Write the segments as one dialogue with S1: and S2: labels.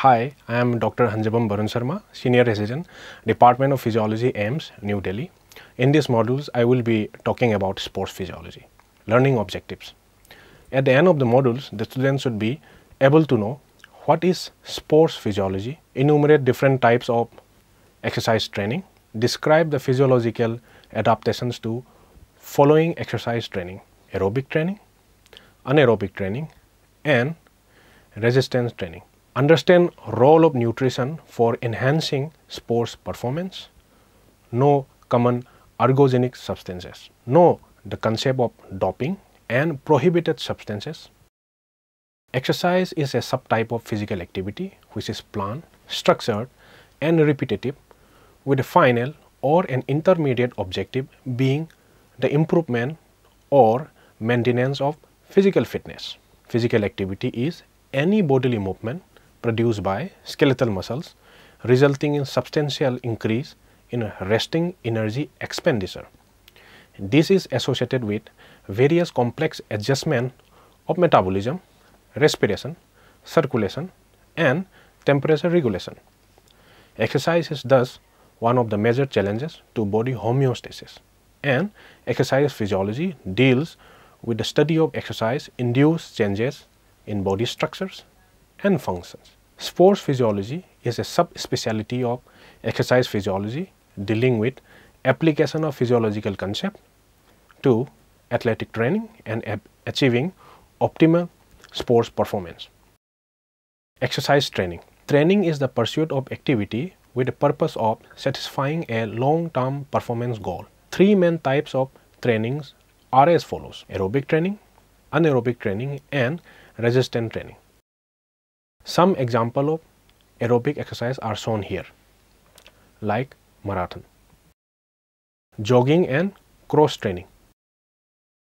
S1: Hi, I am Dr. Hanjabam Barun Sharma, Senior Resident, Department of Physiology, AIMS, New Delhi. In these modules, I will be talking about sports physiology, learning objectives. At the end of the modules, the students should be able to know what is sports physiology, enumerate different types of exercise training, describe the physiological adaptations to following exercise training, aerobic training, anaerobic training, and resistance training understand role of nutrition for enhancing sports performance, know common ergogenic substances, know the concept of doping and prohibited substances. Exercise is a subtype of physical activity which is planned, structured and repetitive with a final or an intermediate objective being the improvement or maintenance of physical fitness. Physical activity is any bodily movement produced by skeletal muscles resulting in substantial increase in resting energy expenditure. This is associated with various complex adjustment of metabolism, respiration, circulation and temperature regulation. Exercise is thus one of the major challenges to body homeostasis and exercise physiology deals with the study of exercise induced changes in body structures and functions. Sports physiology is a subspecialty of exercise physiology dealing with application of physiological concept to athletic training and achieving optimal sports performance. Exercise training. Training is the pursuit of activity with the purpose of satisfying a long-term performance goal. Three main types of trainings are as follows. Aerobic training, anaerobic training and resistance training. Some example of aerobic exercise are shown here, like marathon, jogging and cross training.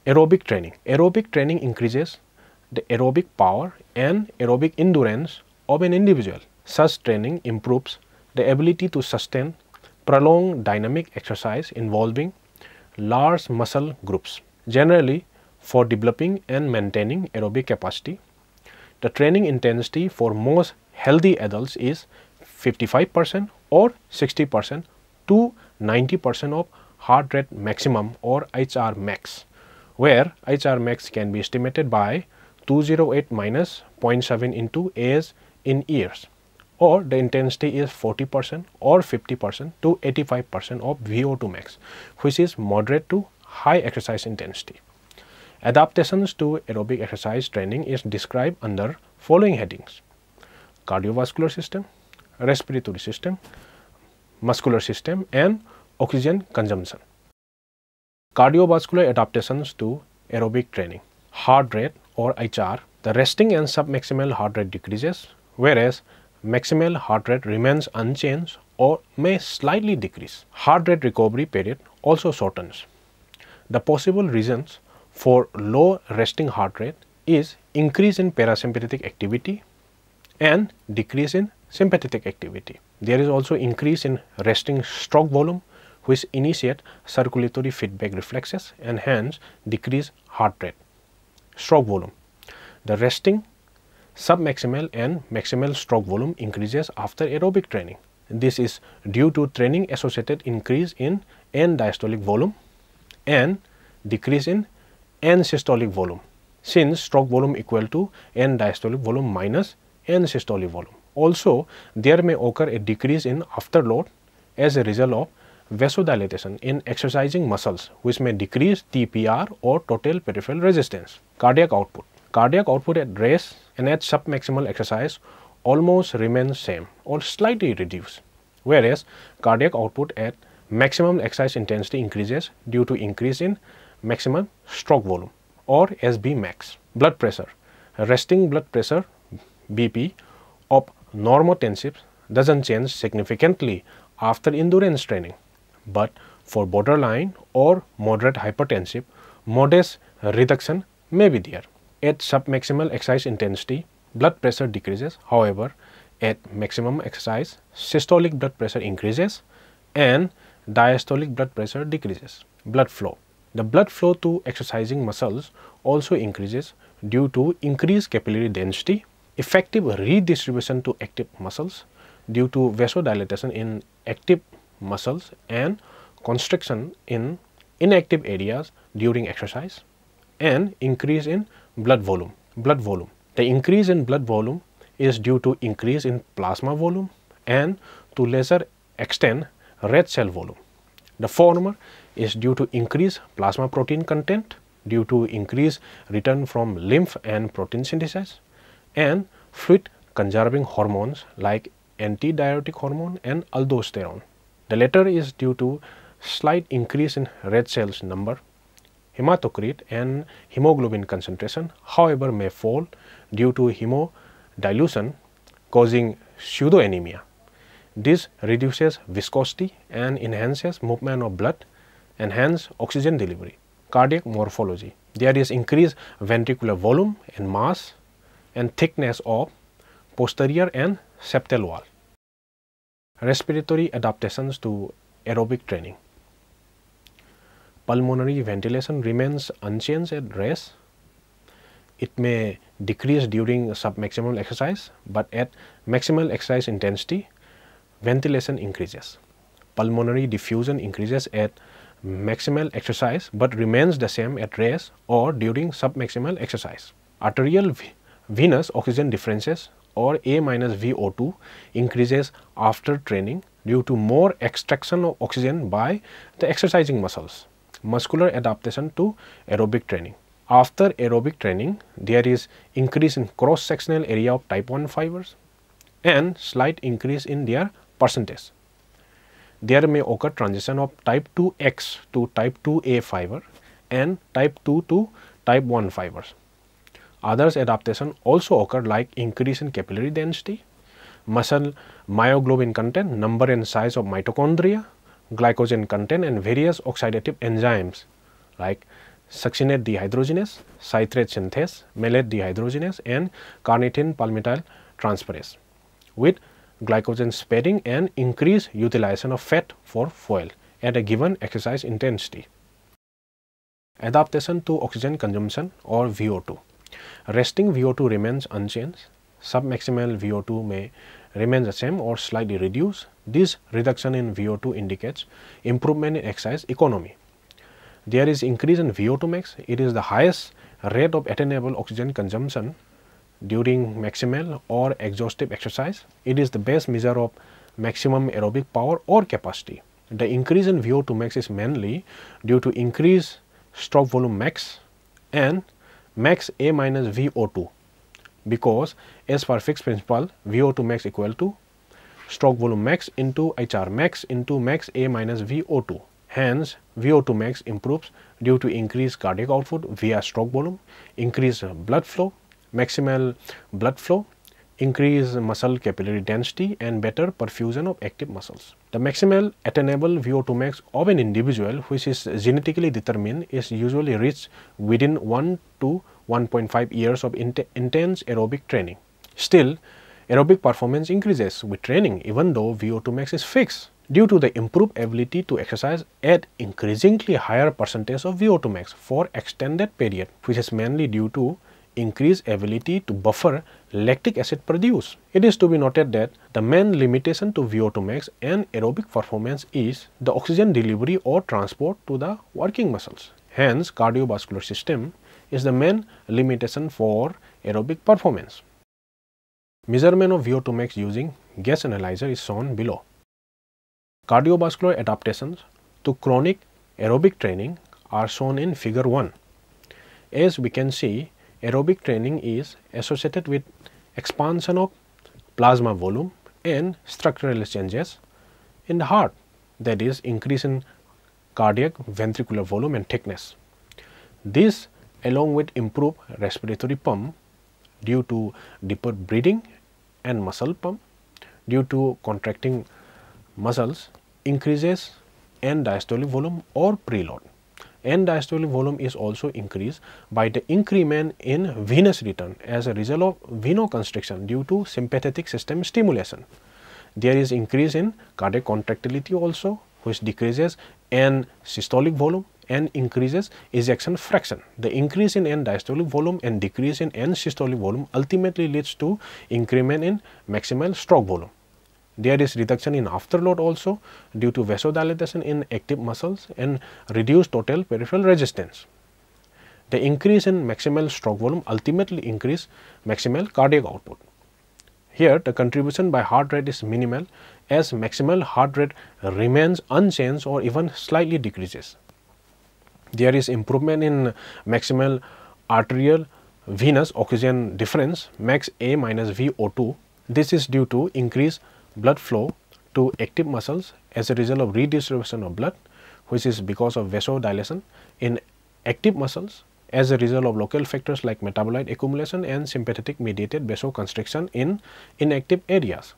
S1: Aerobic training. Aerobic training increases the aerobic power and aerobic endurance of an individual. Such training improves the ability to sustain prolonged dynamic exercise involving large muscle groups, generally for developing and maintaining aerobic capacity the training intensity for most healthy adults is 55% or 60% to 90% of heart rate maximum or HR max, where HR max can be estimated by 208 minus 0.7 into age in years or the intensity is 40% or 50% to 85% of VO2 max, which is moderate to high exercise intensity. Adaptations to aerobic exercise training is described under following headings. Cardiovascular system, respiratory system, muscular system and oxygen consumption. Cardiovascular adaptations to aerobic training. Heart rate or HR, the resting and submaximal heart rate decreases whereas maximal heart rate remains unchanged or may slightly decrease. Heart rate recovery period also shortens. The possible reasons for low resting heart rate is increase in parasympathetic activity and decrease in sympathetic activity. There is also increase in resting stroke volume which initiate circulatory feedback reflexes and hence decrease heart rate, stroke volume. The resting submaximal and maximal stroke volume increases after aerobic training. This is due to training associated increase in end diastolic volume and decrease in n systolic volume since stroke volume equal to n diastolic volume minus n systolic volume. Also, there may occur a decrease in afterload as a result of vasodilatation in exercising muscles which may decrease TPR or total peripheral resistance. Cardiac output. Cardiac output at rest and at submaximal exercise almost remains same or slightly reduced, whereas cardiac output at maximum exercise intensity increases due to increase in maximum stroke volume or SB Max. Blood pressure, resting blood pressure BP of normotensives doesn't change significantly after endurance training, but for borderline or moderate hypertensive, modest reduction may be there. At submaximal exercise intensity, blood pressure decreases. However, at maximum exercise, systolic blood pressure increases and diastolic blood pressure decreases. Blood flow the blood flow to exercising muscles also increases due to increased capillary density, effective redistribution to active muscles due to vasodilatation in active muscles and constriction in inactive areas during exercise and increase in blood volume. Blood volume. The increase in blood volume is due to increase in plasma volume and to lesser extent red cell volume. The former is due to increased plasma protein content due to increased return from lymph and protein synthesis and fluid conserving hormones like antidiuretic hormone and aldosterone. The latter is due to slight increase in red cells number, hematocrit and hemoglobin concentration however may fall due to hemodilution causing pseudoanemia. This reduces viscosity and enhances movement of blood and hence oxygen delivery. Cardiac morphology, there is increased ventricular volume and mass and thickness of posterior and septal wall. Respiratory adaptations to aerobic training. Pulmonary ventilation remains unchanged at rest. It may decrease during submaximal exercise, but at maximal exercise intensity, ventilation increases. Pulmonary diffusion increases at maximal exercise but remains the same at rest or during submaximal exercise. Arterial venous oxygen differences or A minus VO2 increases after training due to more extraction of oxygen by the exercising muscles. Muscular adaptation to aerobic training. After aerobic training, there is increase in cross-sectional area of type 1 fibers and slight increase in their percentage. there may occur transition of type 2X to type 2A fiber and type 2 to type 1 fibers. Others adaptation also occur like increase in capillary density, muscle myoglobin content, number and size of mitochondria, glycogen content and various oxidative enzymes like succinate dehydrogenase, citrate synthase, malate dehydrogenase and carnitine palmitoyl transferase with glycogen sparing and increase utilization of fat for fuel at a given exercise intensity. Adaptation to oxygen consumption or VO2 Resting VO2 remains unchanged, submaximal VO2 may remain the same or slightly reduced. This reduction in VO2 indicates improvement in exercise economy. There is increase in VO2 max, it is the highest rate of attainable oxygen consumption during maximal or exhaustive exercise. It is the best measure of maximum aerobic power or capacity. The increase in VO2 max is mainly due to increase stroke volume max and max A minus VO2 because as per fixed principle VO2 max equal to stroke volume max into HR max into max A minus VO2. Hence, VO2 max improves due to increased cardiac output via stroke volume, increased blood flow maximal blood flow, increase muscle capillary density and better perfusion of active muscles. The maximal attainable VO2 max of an individual which is genetically determined is usually reached within 1 to 1.5 years of intense aerobic training. Still, aerobic performance increases with training even though VO2 max is fixed due to the improved ability to exercise at increasingly higher percentage of VO2 max for extended period which is mainly due to increase ability to buffer lactic acid produced. It is to be noted that the main limitation to VO2 max and aerobic performance is the oxygen delivery or transport to the working muscles. Hence, cardiovascular system is the main limitation for aerobic performance. Measurement of VO2 max using gas analyzer is shown below. Cardiovascular adaptations to chronic aerobic training are shown in figure 1. As we can see, aerobic training is associated with expansion of plasma volume and structural changes in the heart that is increase in cardiac ventricular volume and thickness. This along with improved respiratory pump due to deeper breathing and muscle pump due to contracting muscles increases and diastolic volume or preload end diastolic volume is also increased by the increment in venous return as a result of venoconstriction due to sympathetic system stimulation. There is increase in cardiac contractility also which decreases end systolic volume and increases ejection fraction. The increase in end diastolic volume and decrease in end systolic volume ultimately leads to increment in maximal stroke volume. There is reduction in afterload also due to vasodilation in active muscles and reduced total peripheral resistance. The increase in maximal stroke volume ultimately increase maximal cardiac output. Here the contribution by heart rate is minimal as maximal heart rate remains unchanged or even slightly decreases. There is improvement in maximal arterial venous oxygen difference max A minus VO2. This is due to increase blood flow to active muscles as a result of redistribution of blood which is because of vasodilation in active muscles as a result of local factors like metabolite accumulation and sympathetic mediated vasoconstriction in inactive areas.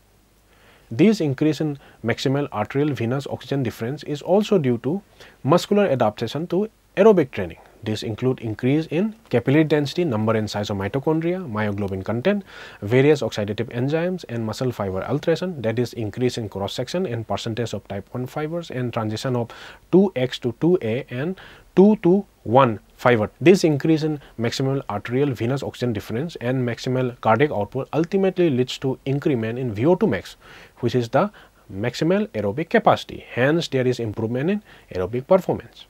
S1: This increase in maximal arterial venous oxygen difference is also due to muscular adaptation to aerobic training. This include increase in capillary density, number and size of mitochondria, myoglobin content, various oxidative enzymes and muscle fiber alteration that is increase in cross section and percentage of type 1 fibers and transition of 2x to 2a and 2 to 1 fiber. This increase in maximal arterial venous oxygen difference and maximal cardiac output ultimately leads to increment in VO2 max which is the maximal aerobic capacity. Hence, there is improvement in aerobic performance.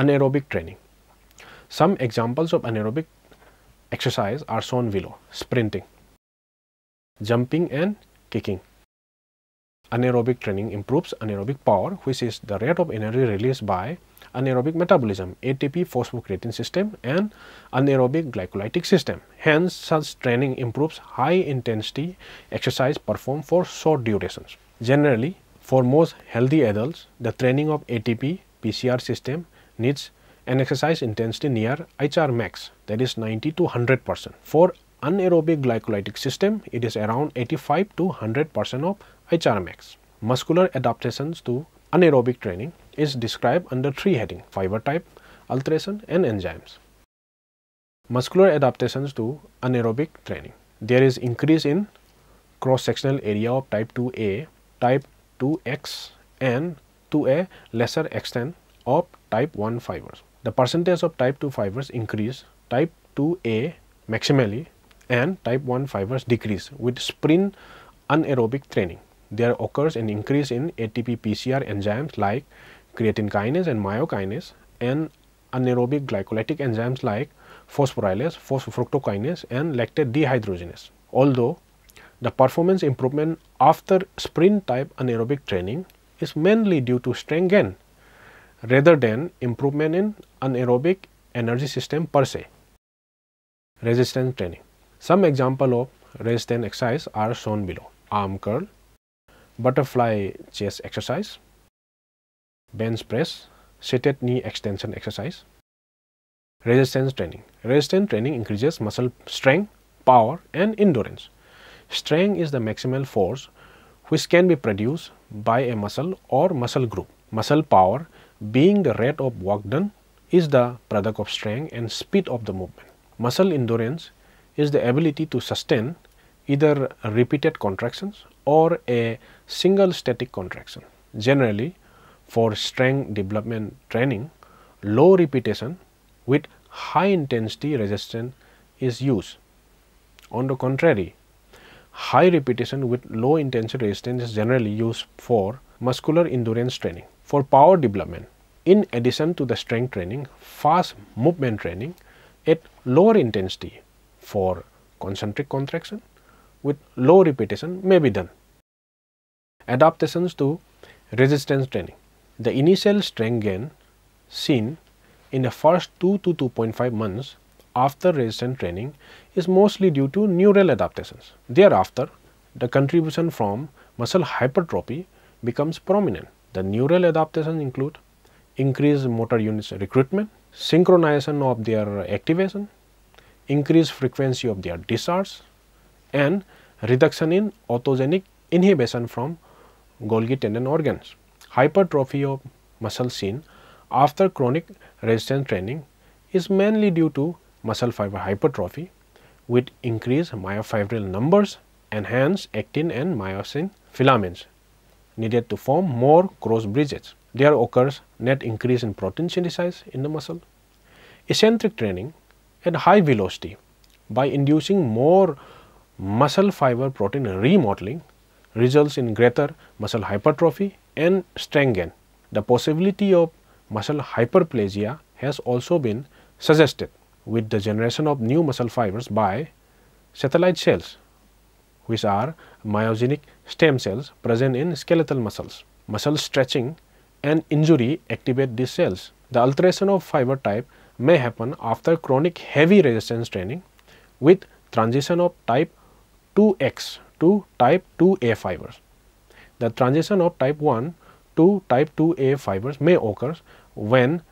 S1: Anaerobic training. Some examples of anaerobic exercise are shown below. Sprinting, jumping and kicking. Anaerobic training improves anaerobic power which is the rate of energy released by anaerobic metabolism ATP phosphocreatine system and anaerobic glycolytic system. Hence such training improves high intensity exercise performed for short durations. Generally for most healthy adults the training of ATP PCR system needs an exercise intensity near HR max that is 90 to 100 percent. For anaerobic glycolytic system it is around 85 to 100 percent of HR max. Muscular adaptations to anaerobic training is described under three heading fiber type, alteration and enzymes. Muscular adaptations to anaerobic training. There is increase in cross-sectional area of type 2A, type 2X and to a lesser extent of type 1 fibers. The percentage of type 2 fibers increase, type 2A maximally and type 1 fibers decrease with sprint anaerobic training. There occurs an increase in ATP PCR enzymes like creatine kinase and myokinase and anaerobic glycolytic enzymes like phosphorylase, phosphofructokinase and lactate dehydrogenase. Although the performance improvement after sprint type anaerobic training is mainly due to strength gain rather than improvement in anaerobic energy system per se. Resistance training. Some example of resistance exercise are shown below. Arm curl, butterfly chest exercise, bench press, seated knee extension exercise. Resistance training. Resistance training increases muscle strength, power and endurance. Strength is the maximal force which can be produced by a muscle or muscle group. Muscle power being the rate of work done is the product of strength and speed of the movement. Muscle endurance is the ability to sustain either repeated contractions or a single static contraction. Generally, for strength development training, low repetition with high intensity resistance is used. On the contrary, high repetition with low intensity resistance is generally used for muscular endurance training for power development. In addition to the strength training, fast movement training at lower intensity for concentric contraction with low repetition may be done. Adaptations to resistance training. The initial strength gain seen in the first 2 to 2.5 months after resistance training is mostly due to neural adaptations. Thereafter, the contribution from muscle hypertrophy becomes prominent. The neural adaptations include increased motor units recruitment, synchronization of their activation, increased frequency of their discharge, and reduction in autogenic inhibition from Golgi tendon organs. Hypertrophy of muscle seen after chronic resistance training is mainly due to muscle fiber hypertrophy with increased myofibril numbers enhanced actin and myosin filaments needed to form more cross bridges. There occurs net increase in protein synthesis in the muscle. Eccentric training at high velocity by inducing more muscle fiber protein remodeling results in greater muscle hypertrophy and strength gain. The possibility of muscle hyperplasia has also been suggested with the generation of new muscle fibers by satellite cells which are myogenic stem cells present in skeletal muscles. Muscle stretching and injury activate these cells. The alteration of fiber type may happen after chronic heavy resistance training with transition of type 2X to type 2A fibers. The transition of type 1 to type 2A fibers may occur when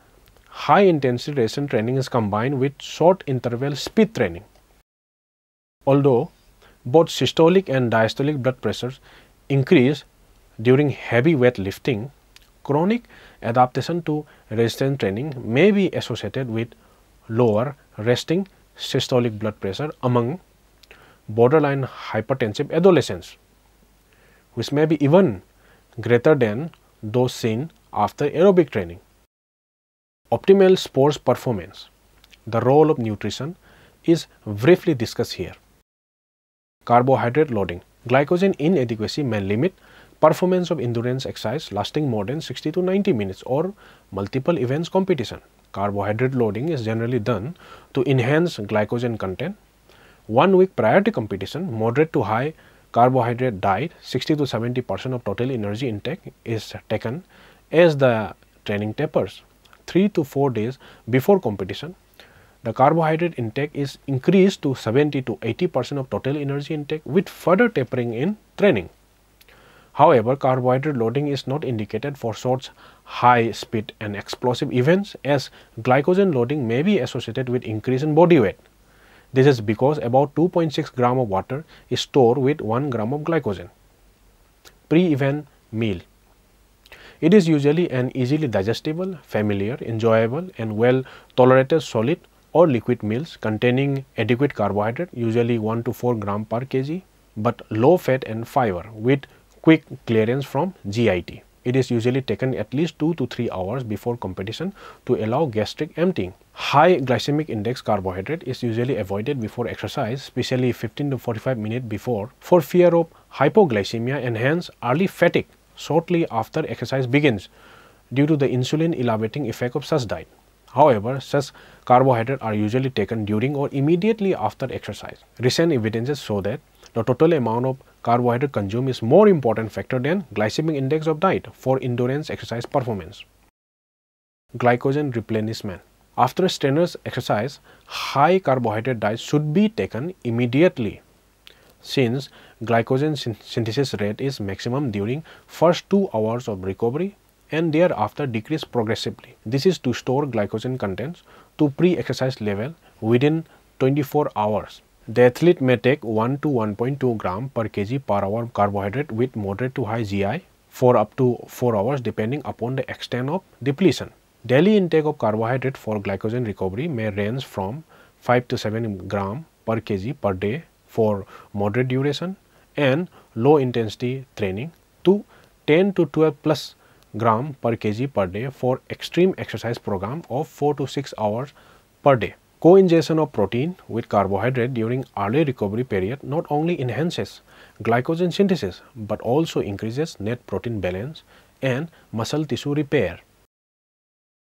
S1: high intensity resistance training is combined with short interval speed training. Although both systolic and diastolic blood pressures increase during heavy weight lifting, chronic adaptation to resistance training may be associated with lower resting systolic blood pressure among borderline hypertensive adolescents, which may be even greater than those seen after aerobic training. Optimal sports performance, the role of nutrition is briefly discussed here carbohydrate loading, glycogen inadequacy may limit performance of endurance exercise lasting more than 60 to 90 minutes or multiple events competition. Carbohydrate loading is generally done to enhance glycogen content. One week prior to competition, moderate to high carbohydrate diet 60 to 70 percent of total energy intake is taken as the training tapers. 3 to 4 days before competition, the carbohydrate intake is increased to 70 to 80 percent of total energy intake with further tapering in training. However, carbohydrate loading is not indicated for such high speed and explosive events as glycogen loading may be associated with increase in body weight. This is because about 2.6 gram of water is stored with 1 gram of glycogen. Pre-event meal it is usually an easily digestible, familiar, enjoyable and well tolerated solid or liquid meals containing adequate carbohydrate usually 1 to 4 gram per kg but low fat and fiber with quick clearance from GIT. It is usually taken at least 2 to 3 hours before competition to allow gastric emptying. High glycemic index carbohydrate is usually avoided before exercise, especially 15 to 45 minutes before for fear of hypoglycemia and hence early fatigue shortly after exercise begins due to the insulin elevating effect of such diet. However, such carbohydrates are usually taken during or immediately after exercise. Recent evidences show that the total amount of carbohydrate consumed is more important factor than glycemic index of diet for endurance exercise performance. Glycogen replenishment After strenuous exercise, high carbohydrate diet should be taken immediately since glycogen synthesis rate is maximum during first 2 hours of recovery and thereafter decrease progressively. This is to store glycogen contents to pre-exercise level within 24 hours. The athlete may take 1 to 1.2 gram per kg per hour carbohydrate with moderate to high GI for up to 4 hours depending upon the extent of depletion. Daily intake of carbohydrate for glycogen recovery may range from 5 to 7 gram per kg per day for moderate duration and low intensity training to 10 to 12 plus gram per kg per day for extreme exercise program of 4 to 6 hours per day. Co-ingestion of protein with carbohydrate during early recovery period not only enhances glycogen synthesis but also increases net protein balance and muscle tissue repair.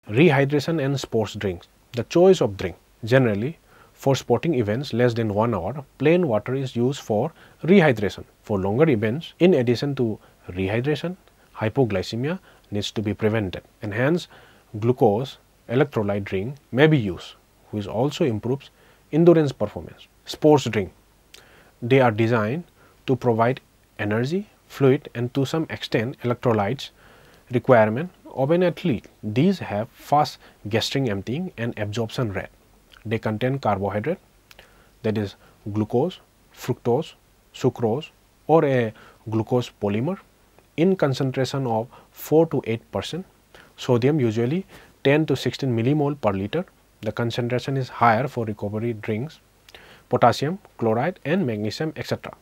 S1: Rehydration and sports drinks. The choice of drink. Generally, for sporting events less than 1 hour, plain water is used for rehydration. For longer events, in addition to rehydration, hypoglycemia needs to be prevented and hence glucose electrolyte drink may be used which also improves endurance performance. Sports drink, they are designed to provide energy, fluid and to some extent electrolytes requirement of an athlete. These have fast gastric emptying and absorption rate. They contain carbohydrate that is glucose, fructose, sucrose or a glucose polymer in concentration of 4 to 8 percent. Sodium usually 10 to 16 millimole per liter. The concentration is higher for recovery drinks, potassium, chloride and magnesium etc.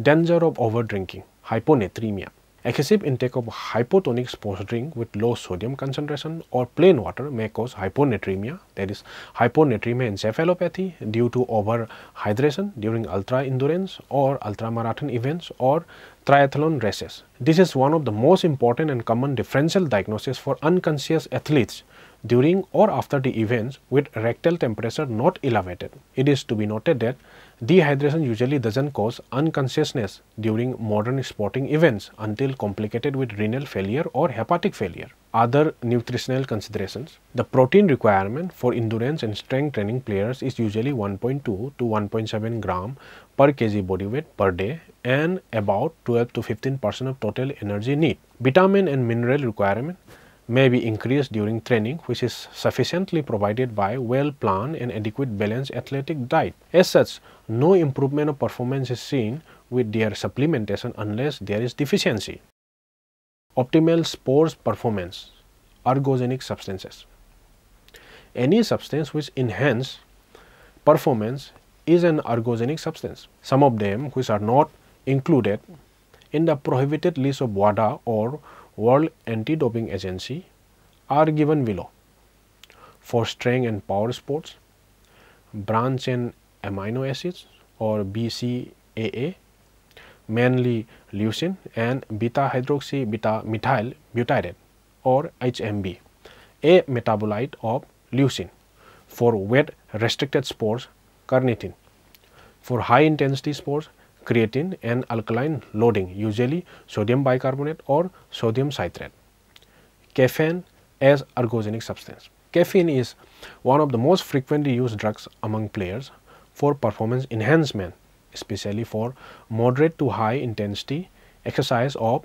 S1: Danger of overdrinking, hyponatremia. Excessive intake of hypotonic sports drink with low sodium concentration or plain water may cause hyponatremia that is hyponatremia encephalopathy due to overhydration during ultra endurance or ultramarathon events or triathlon races. This is one of the most important and common differential diagnosis for unconscious athletes during or after the events with rectal temperature not elevated. It is to be noted that dehydration usually doesn't cause unconsciousness during modern sporting events until complicated with renal failure or hepatic failure. Other nutritional considerations. The protein requirement for endurance and strength training players is usually 1.2 to 1.7 gram per kg body weight per day and about 12 to 15 percent of total energy need. Vitamin and mineral requirement may be increased during training which is sufficiently provided by well-planned and adequate balanced athletic diet. As such, no improvement of performance is seen with their supplementation unless there is deficiency. Optimal sports performance Ergogenic substances Any substance which enhances performance is an ergogenic substance. Some of them which are not included in the prohibited list of WADA or World Anti-Doping Agency are given below. For strength and power sports, branch and amino acids or BCAA, mainly leucine and beta hydroxy beta methyl butyrate or HMB, a metabolite of leucine. For weight restricted sports carnitine. For high intensity sports, creatine and alkaline loading usually sodium bicarbonate or sodium citrate. Caffeine as ergogenic substance. Caffeine is one of the most frequently used drugs among players for performance enhancement, especially for moderate to high intensity exercise of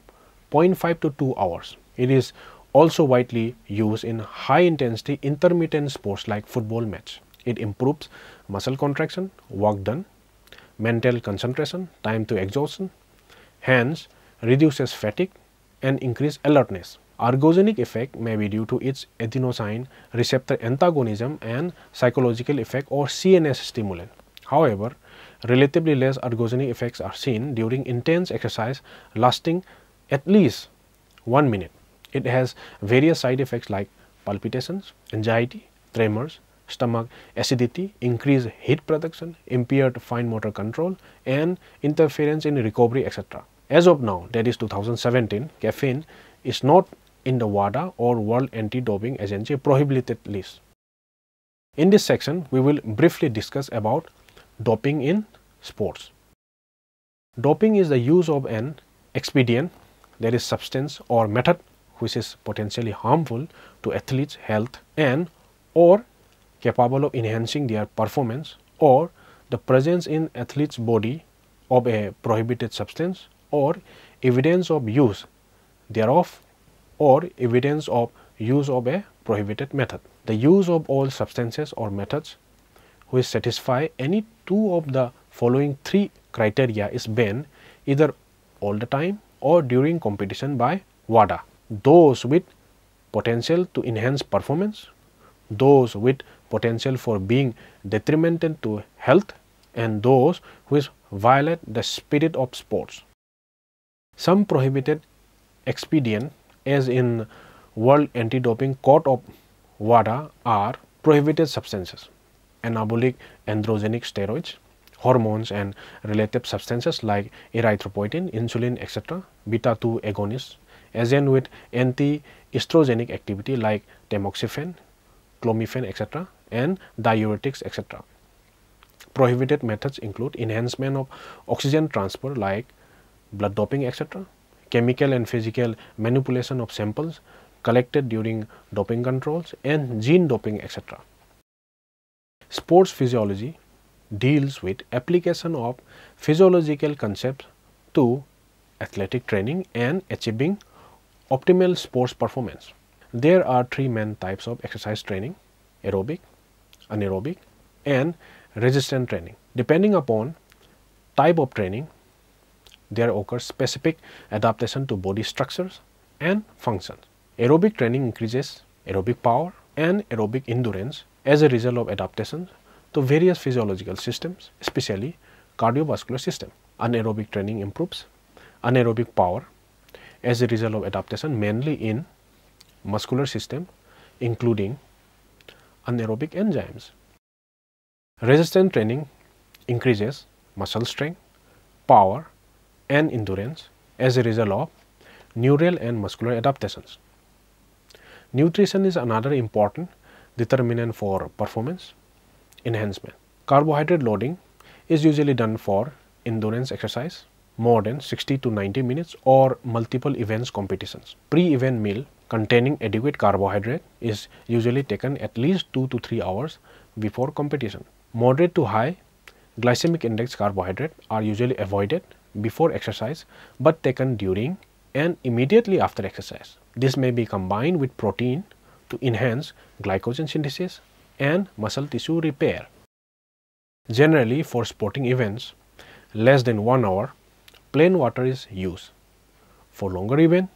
S1: 0.5 to 2 hours. It is also widely used in high intensity intermittent sports like football match. It improves muscle contraction, work done, mental concentration, time to exhaustion, hence reduces fatigue and increase alertness. Ergogenic effect may be due to its adenosine receptor antagonism and psychological effect or CNS stimulant. However, relatively less ergogenic effects are seen during intense exercise lasting at least 1 minute. It has various side effects like palpitations, anxiety, tremors, stomach acidity, increased heat production, impaired fine motor control and interference in recovery etc. As of now that is 2017 caffeine is not in the WADA or World Anti-Doping Agency prohibited list. In this section we will briefly discuss about doping in sports. Doping is the use of an expedient that is substance or method which is potentially harmful to athletes health and or capable of enhancing their performance or the presence in athlete's body of a prohibited substance or evidence of use thereof or evidence of use of a prohibited method. The use of all substances or methods which satisfy any two of the following three criteria is banned either all the time or during competition by WADA. Those with potential to enhance performance, those with potential for being detrimental to health and those which violate the spirit of sports. Some prohibited expedient as in World Anti-Doping Court of WADA are prohibited substances, anabolic androgenic steroids, hormones and related substances like erythropoietin, insulin, etc., beta-2 agonists, agent with anti-estrogenic activity like tamoxifen, clomiphene etc. and diuretics etc. Prohibited methods include enhancement of oxygen transfer like blood doping etc., chemical and physical manipulation of samples collected during doping controls and gene doping etc. Sports physiology deals with application of physiological concepts to athletic training and achieving optimal sports performance there are three main types of exercise training aerobic anaerobic and resistance training depending upon type of training there occurs specific adaptation to body structures and functions aerobic training increases aerobic power and aerobic endurance as a result of adaptation to various physiological systems especially cardiovascular system anaerobic training improves anaerobic power as a result of adaptation mainly in muscular system including anaerobic enzymes. Resistance training increases muscle strength, power and endurance as a result of neural and muscular adaptations. Nutrition is another important determinant for performance enhancement. Carbohydrate loading is usually done for endurance exercise more than 60 to 90 minutes or multiple events competitions. Pre-event meal containing adequate carbohydrate is usually taken at least 2 to 3 hours before competition. Moderate to high glycemic index carbohydrate are usually avoided before exercise but taken during and immediately after exercise. This may be combined with protein to enhance glycogen synthesis and muscle tissue repair. Generally for sporting events, less than 1 hour plain water is used. For longer event,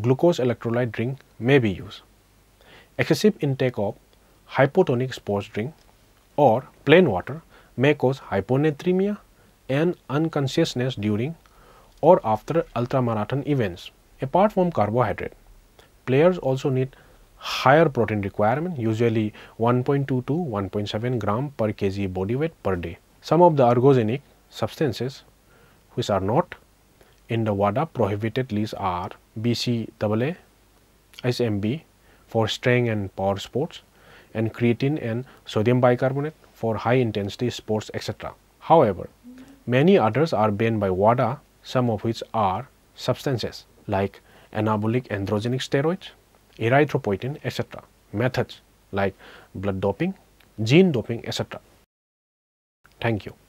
S1: glucose electrolyte drink may be used. Excessive intake of hypotonic sports drink or plain water may cause hyponatremia and unconsciousness during or after ultramarathon events. Apart from carbohydrate, players also need higher protein requirement, usually 1.2 to 1.7 gram per kg body weight per day. Some of the ergogenic substances which are not in the WADA prohibited list are BCAA, SMB for strength and power sports and creatine and sodium bicarbonate for high intensity sports etc. However, many others are banned by WADA some of which are substances like anabolic androgenic steroids, erythropoietin etc. Methods like blood doping, gene doping etc. Thank you.